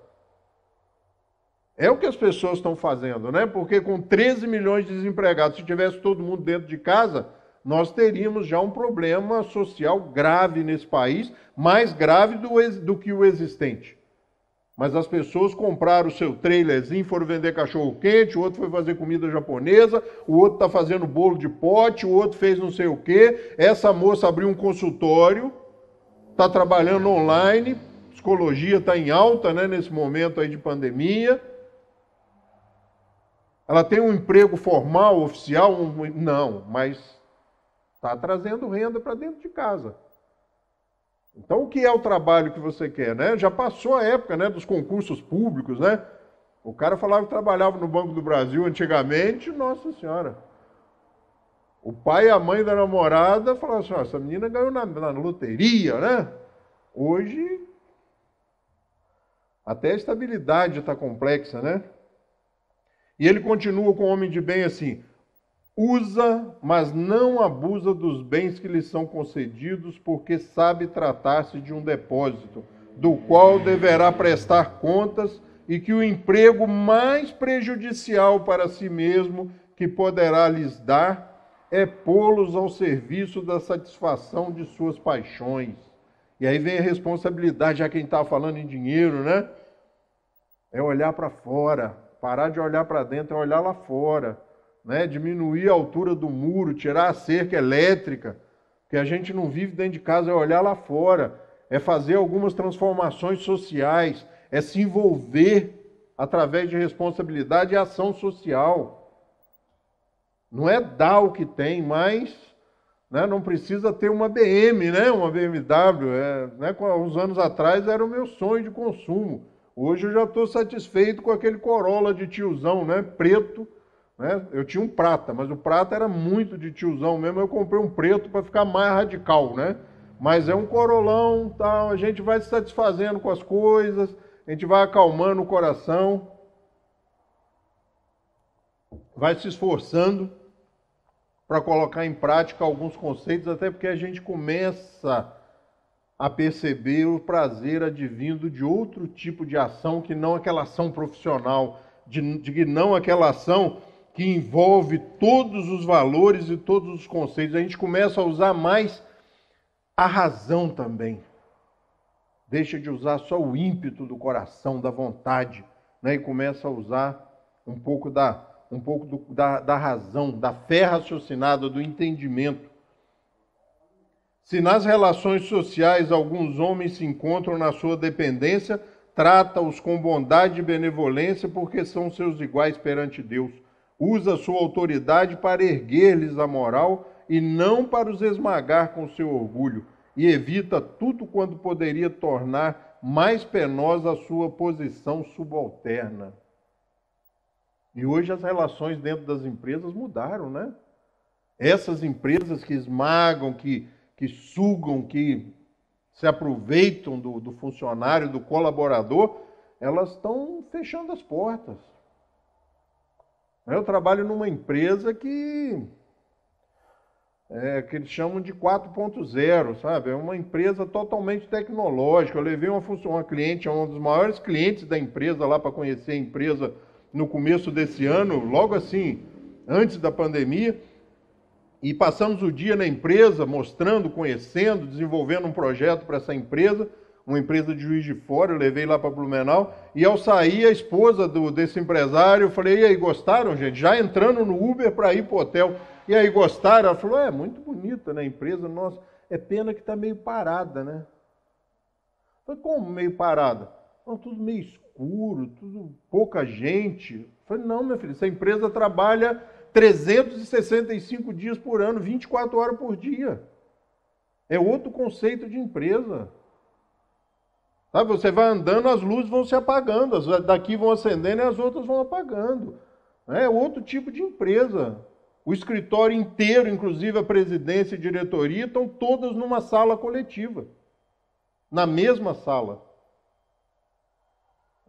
É o que as pessoas estão fazendo, né? Porque com 13 milhões de desempregados, se tivesse todo mundo dentro de casa, nós teríamos já um problema social grave nesse país, mais grave do, do que o existente. Mas as pessoas compraram o seu trailerzinho, foram vender cachorro quente, o outro foi fazer comida japonesa, o outro está fazendo bolo de pote, o outro fez não sei o quê. Essa moça abriu um consultório, está trabalhando online, psicologia está em alta né, nesse momento aí de pandemia. Ela tem um emprego formal, oficial? Um... não, mas está trazendo renda para dentro de casa. Então, o que é o trabalho que você quer? Né? Já passou a época né, dos concursos públicos, né? O cara falava que trabalhava no Banco do Brasil antigamente, nossa senhora. O pai e a mãe da namorada falavam assim, essa menina ganhou na, na loteria, né? Hoje até a estabilidade está complexa, né? E ele continua com o homem de bem assim: usa, mas não abusa dos bens que lhe são concedidos, porque sabe tratar-se de um depósito, do qual deverá prestar contas, e que o emprego mais prejudicial para si mesmo que poderá lhes dar é pô-los ao serviço da satisfação de suas paixões e aí vem a responsabilidade, já quem está falando em dinheiro, né? É olhar para fora, parar de olhar para dentro, é olhar lá fora, né? Diminuir a altura do muro, tirar a cerca elétrica, que a gente não vive dentro de casa, é olhar lá fora, é fazer algumas transformações sociais, é se envolver através de responsabilidade e ação social. Não é dar o que tem, mas né? Não precisa ter uma BM, né? uma BMW. É, né? Uns anos atrás era o meu sonho de consumo. Hoje eu já estou satisfeito com aquele Corolla de tiozão, né? Preto. Né? Eu tinha um prata, mas o prata era muito de tiozão mesmo. Eu comprei um preto para ficar mais radical, né? Mas é um corolão, tal. Tá? A gente vai se satisfazendo com as coisas, a gente vai acalmando o coração, vai se esforçando para colocar em prática alguns conceitos, até porque a gente começa a perceber o prazer advindo de outro tipo de ação que não aquela ação profissional, de, que não aquela ação que envolve todos os valores e todos os conceitos. A gente começa a usar mais a razão também. Deixa de usar só o ímpeto do coração, da vontade, né? e começa a usar um pouco da um pouco do, da, da razão, da fé raciocinada, do entendimento. Se nas relações sociais alguns homens se encontram na sua dependência, trata-os com bondade e benevolência, porque são seus iguais perante Deus. Usa sua autoridade para erguer-lhes a moral e não para os esmagar com seu orgulho, e evita tudo quanto poderia tornar mais penosa a sua posição subalterna. E hoje as relações dentro das empresas mudaram, né? Essas empresas que esmagam, que, que sugam, que se aproveitam do, do funcionário, do colaborador, elas estão fechando as portas. Eu trabalho numa empresa que é, que eles chamam de 4.0, sabe? É uma empresa totalmente tecnológica. Eu levei uma, uma cliente, um dos maiores clientes da empresa lá para conhecer a empresa no começo desse ano, logo assim, antes da pandemia, e passamos o dia na empresa mostrando, conhecendo, desenvolvendo um projeto para essa empresa, uma empresa de juiz de fora, eu levei lá para Blumenau, e ao sair a esposa do, desse empresário, eu falei, e aí, gostaram, gente? Já entrando no Uber para ir para o hotel. E aí, gostaram? Ela falou, é, muito bonita, né, a empresa, nossa, é pena que está meio parada, né? foi como meio parada? Não, tudo meio escuro escuro, tudo pouca gente. Eu falei, não, meu filho, essa empresa trabalha 365 dias por ano, 24 horas por dia. É outro conceito de empresa. Sabe, tá, você vai andando, as luzes vão se apagando, as daqui vão acendendo e as outras vão apagando. É outro tipo de empresa. O escritório inteiro, inclusive a presidência e diretoria, estão todas numa sala coletiva. Na mesma sala.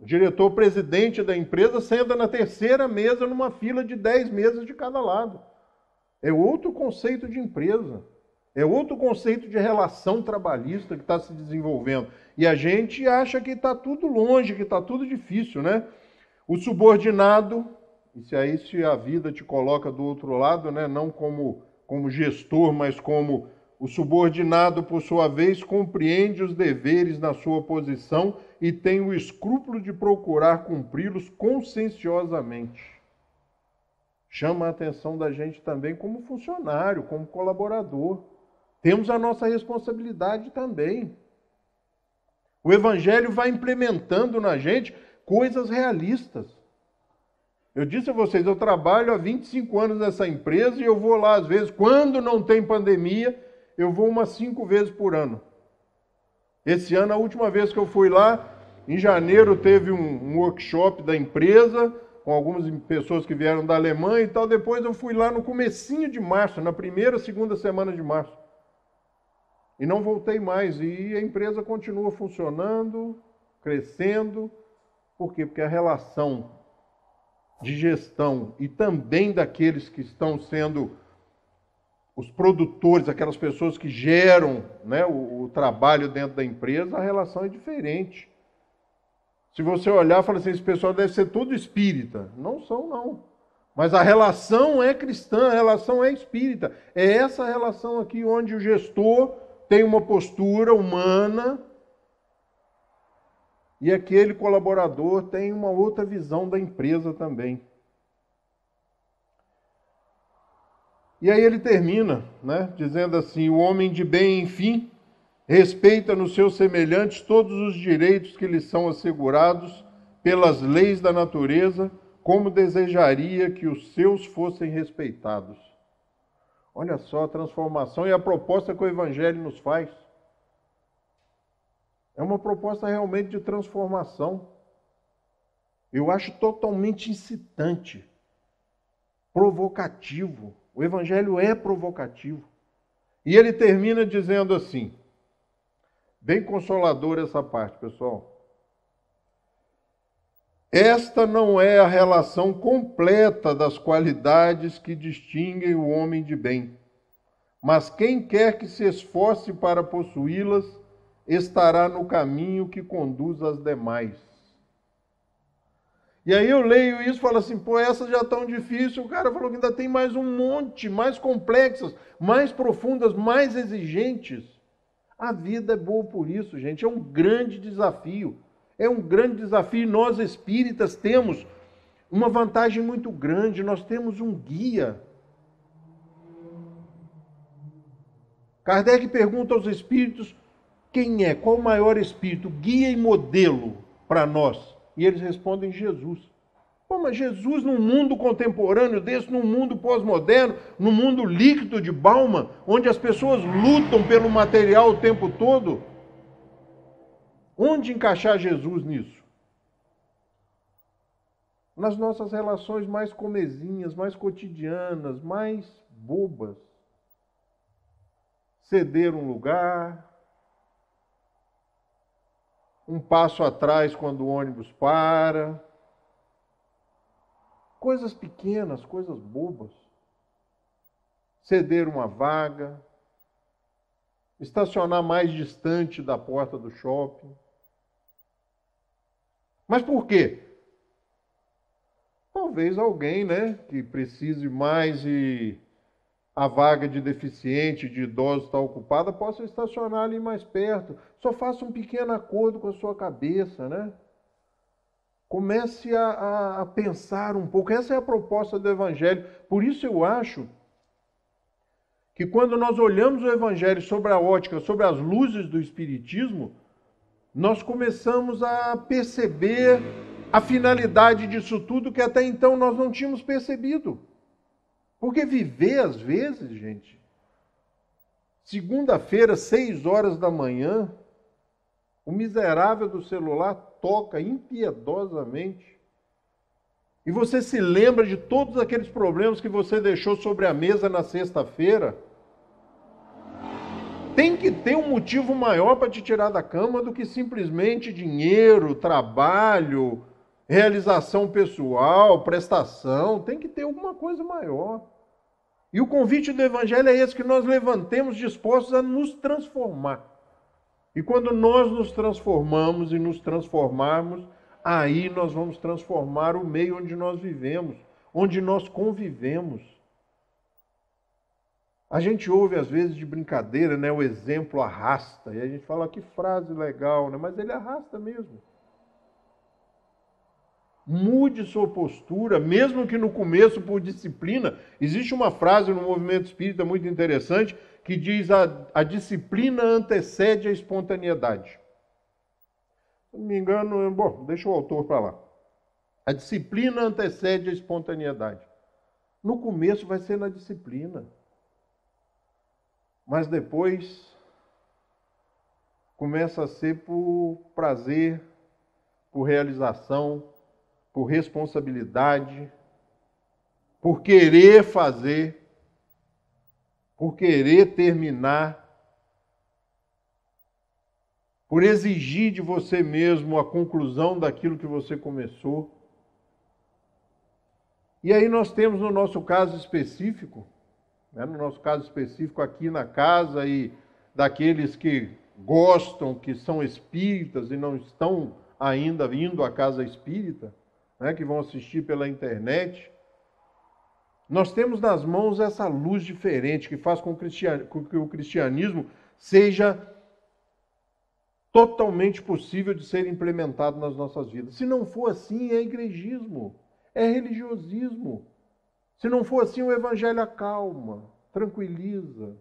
O diretor-presidente da empresa senta na terceira mesa numa fila de 10 mesas de cada lado. É outro conceito de empresa. É outro conceito de relação trabalhista que está se desenvolvendo. E a gente acha que está tudo longe, que está tudo difícil, né? O subordinado, e se aí se a vida te coloca do outro lado, né? não como, como gestor, mas como o subordinado, por sua vez, compreende os deveres na sua posição e tem o escrúpulo de procurar cumpri-los conscienciosamente. Chama a atenção da gente também como funcionário, como colaborador. Temos a nossa responsabilidade também. O Evangelho vai implementando na gente coisas realistas. Eu disse a vocês, eu trabalho há 25 anos nessa empresa e eu vou lá, às vezes, quando não tem pandemia, eu vou umas cinco vezes por ano. Esse ano, a última vez que eu fui lá, em janeiro, teve um, um workshop da empresa, com algumas pessoas que vieram da Alemanha e tal. Depois eu fui lá no comecinho de março, na primeira, segunda semana de março. E não voltei mais. E a empresa continua funcionando, crescendo. Por quê? Porque a relação de gestão e também daqueles que estão sendo os produtores, aquelas pessoas que geram né, o, o, trabalho dentro da empresa, a relação é diferente. Se você olhar, fala assim, esse pessoal deve ser todo espírita. Não são, não. Mas a relação é cristã, a relação é espírita. É essa relação aqui onde o gestor tem uma postura humana e aquele colaborador tem uma outra visão da empresa também. E aí ele termina, né, dizendo assim: O homem de bem, enfim, respeita nos seus semelhantes todos os direitos que lhe são assegurados pelas leis da natureza, como desejaria que os seus fossem respeitados. Olha só a transformação e a proposta que o Evangelho nos faz. É uma proposta realmente de transformação. Eu acho totalmente incitante, provocativo. O Evangelho é provocativo. E ele termina dizendo assim: bem consoladora essa parte, pessoal. Esta não é a relação completa das qualidades que distinguem o homem de bem, mas quem quer que se esforce para possuí-las estará no caminho que conduz às demais. E aí eu leio isso e falo assim, pô, essas já estão difícil. O cara falou que ainda tem mais um monte, mais complexas, mais profundas, mais exigentes. A vida é boa por isso, gente. É um grande desafio. É um grande desafio. Nós espíritas temos uma vantagem muito grande. Nós temos um guia. Kardec pergunta aos espíritos quem é, qual o maior espírito, guia e modelo para nós. E eles respondem: Jesus. Pô, mas Jesus, num mundo contemporâneo desse, num mundo pós-moderno, num mundo líquido de Balma, onde as pessoas lutam pelo material o tempo todo, onde encaixar Jesus nisso? Nas nossas relações mais comezinhas, mais cotidianas, mais bobas. Ceder um lugar, um passo atrás quando o ônibus para. Coisas pequenas, coisas bobas. Ceder uma vaga, estacionar mais distante da porta do shopping. Mas por quê? Talvez alguém, né, que precise mais e a vaga de deficiente, de idoso está ocupada, possa estacionar ali mais perto. Só faça um pequeno acordo com a sua cabeça, né? Comece a, a pensar um pouco. Essa é a proposta do Evangelho. Por isso eu acho que quando nós olhamos o Evangelho sobre a ótica, sobre as luzes do Espiritismo, nós começamos a perceber a finalidade disso tudo que até então nós não tínhamos percebido. Porque viver, às vezes, gente, segunda-feira, seis horas da manhã, o miserável do celular toca impiedosamente. E você se lembra de todos aqueles problemas que você deixou sobre a mesa na sexta-feira. Tem que ter um motivo maior para te tirar da cama do que simplesmente dinheiro, trabalho, realização pessoal, prestação. Tem que ter alguma coisa maior. E o convite do Evangelho é esse: que nós levantemos dispostos a nos transformar. E quando nós nos transformamos e nos transformarmos, aí nós vamos transformar o meio onde nós vivemos, onde nós convivemos. A gente ouve às vezes de brincadeira, né, o exemplo arrasta, e a gente fala que frase legal, né, mas ele arrasta mesmo. Mude sua postura, mesmo que no começo por disciplina. Existe uma frase no movimento espírita muito interessante que diz: a, a disciplina antecede a espontaneidade. Se não me engano, bom, deixa o autor para lá. A disciplina antecede a espontaneidade. No começo vai ser na disciplina. Mas depois começa a ser por prazer, por realização, por responsabilidade, por querer fazer, por querer terminar, por exigir de você mesmo a conclusão daquilo que você começou. E aí nós temos no nosso caso específico, né, no nosso caso específico aqui na casa e daqueles que gostam, que são espíritas e não estão ainda vindo à casa espírita, né, que vão assistir pela internet. Nós temos nas mãos essa luz diferente que faz com que o cristianismo seja totalmente possível de ser implementado nas nossas vidas. Se não for assim, é igrejismo, é religiosismo. Se não for assim, o evangelho acalma, tranquiliza.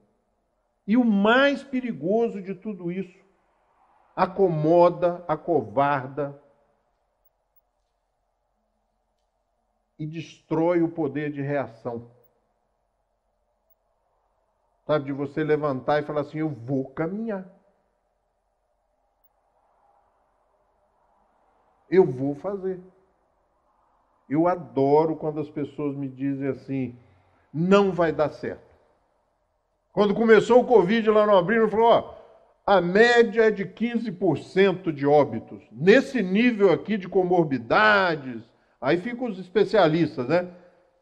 E o mais perigoso de tudo isso, acomoda, acovarda e destrói o poder de reação. Sabe, de você levantar e falar assim: eu vou caminhar. Eu vou fazer. Eu adoro quando as pessoas me dizem assim: não vai dar certo. Quando começou o Covid lá no Abril, falou: ó, a média é de 15% de óbitos. Nesse nível aqui de comorbidades, Aí ficam os especialistas, né?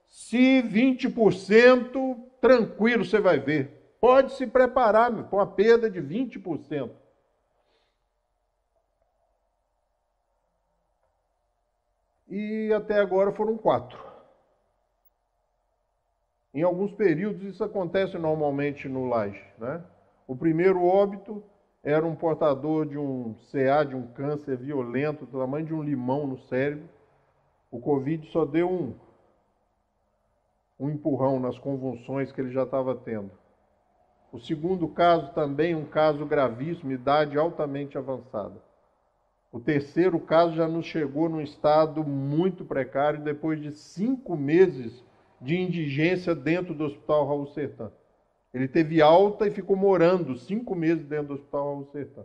Se 20%, tranquilo você vai ver. Pode se preparar com uma perda de 20%. E até agora foram quatro. Em alguns períodos isso acontece normalmente no laje, né? O primeiro óbito era um portador de um CA, de um câncer violento, do tamanho de um limão no cérebro. O Covid só deu um, um empurrão nas convulsões que ele já estava tendo. O segundo caso também um caso gravíssimo, idade altamente avançada. O terceiro caso já nos chegou num estado muito precário depois de cinco meses de indigência dentro do Hospital Raul Sertã. Ele teve alta e ficou morando cinco meses dentro do Hospital Raul Sertã.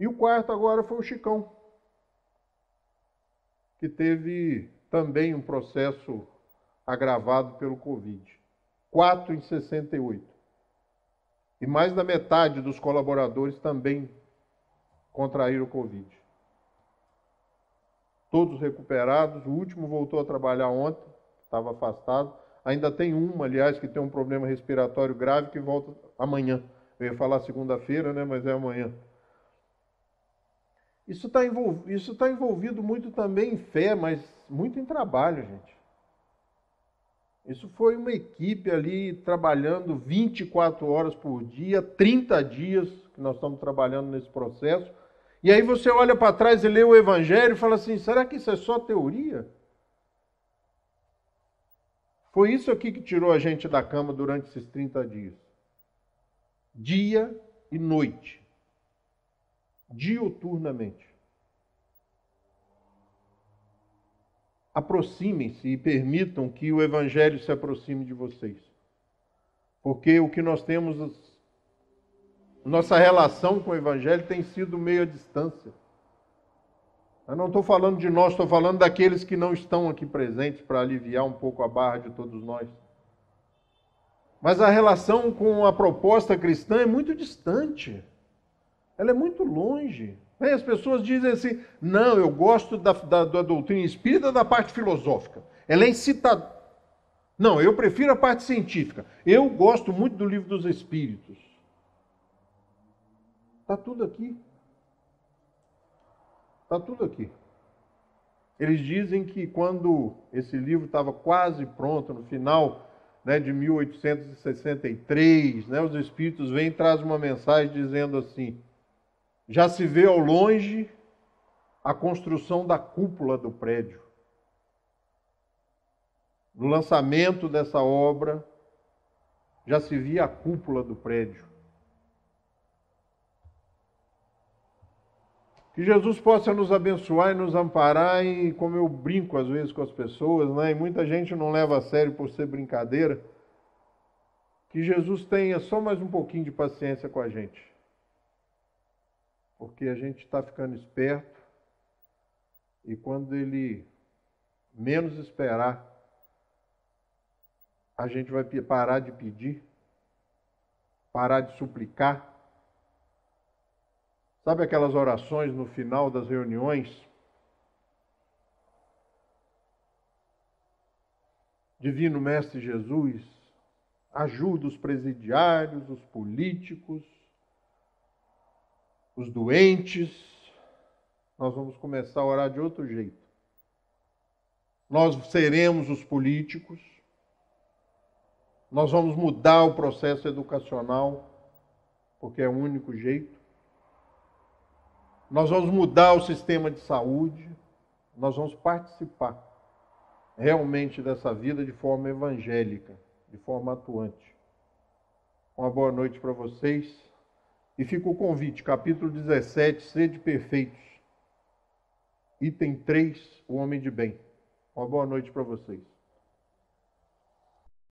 E o quarto agora foi o Chicão que teve também um processo agravado pelo Covid. 4 em 68. E mais da metade dos colaboradores também contraíram o Covid. Todos recuperados, o último voltou a trabalhar ontem, estava afastado. Ainda tem uma, aliás, que tem um problema respiratório grave que volta amanhã. Eu ia falar segunda-feira, né? Mas é amanhã. Isso está envolvido, tá envolvido muito também em fé, mas muito em trabalho, gente. Isso foi uma equipe ali trabalhando 24 horas por dia, 30 dias que nós estamos trabalhando nesse processo. E aí você olha para trás e lê o Evangelho e fala assim: será que isso é só teoria? Foi isso aqui que tirou a gente da cama durante esses 30 dias. Dia e noite dioturnamente. Aproximem-se e permitam que o Evangelho se aproxime de vocês. Porque o que nós temos, nossa relação com o Evangelho tem sido meio à distância. Eu não estou falando de nós, estou falando daqueles que não estão aqui presentes para aliviar um pouco a barra de todos nós. Mas a relação com a proposta cristã é muito distante. Ela é muito longe. Aí as pessoas dizem assim: não, eu gosto da, da, da doutrina espírita da parte filosófica. Ela é incitada. Não, eu prefiro a parte científica. Eu gosto muito do livro dos Espíritos. Está tudo aqui. Está tudo aqui. Eles dizem que quando esse livro estava quase pronto, no final né, de 1863, né, os Espíritos vêm e trazem uma mensagem dizendo assim: já se vê ao longe a construção da cúpula do prédio. No lançamento dessa obra, já se via a cúpula do prédio. Que Jesus possa nos abençoar e nos amparar, e como eu brinco às vezes com as pessoas, né, e muita gente não leva a sério por ser brincadeira, que Jesus tenha só mais um pouquinho de paciência com a gente porque a gente está ficando esperto e quando ele menos esperar, a gente vai parar de pedir, parar de suplicar. Sabe aquelas orações no final das reuniões? Divino Mestre Jesus, ajuda os presidiários, os políticos, os doentes, nós vamos começar a orar de outro jeito. Nós seremos os políticos, nós vamos mudar o processo educacional, porque é o único jeito. Nós vamos mudar o sistema de saúde, nós vamos participar realmente dessa vida de forma evangélica, de forma atuante. Uma boa noite para vocês. E fica o convite, capítulo 17, Sede Perfeitos, item 3, o homem de bem. Uma boa noite para vocês.